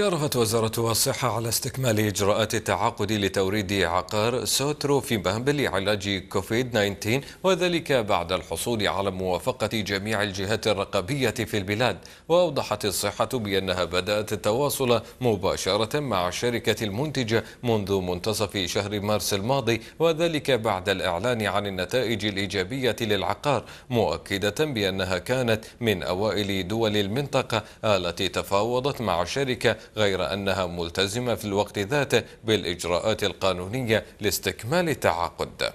شرفت وزارة الصحة على استكمال إجراءات التعاقد لتوريد عقار سوترو في سوتروفيماب لعلاج كوفيد 19 وذلك بعد الحصول على موافقة جميع الجهات الرقابية في البلاد وأوضحت الصحة بأنها بدأت التواصل مباشرة مع الشركة المنتجة منذ منتصف شهر مارس الماضي وذلك بعد الإعلان عن النتائج الإيجابية للعقار مؤكدة بأنها كانت من أوائل دول المنطقة التي تفاوضت مع الشركة غير أنها ملتزمة في الوقت ذاته بالإجراءات القانونية لاستكمال التعاقد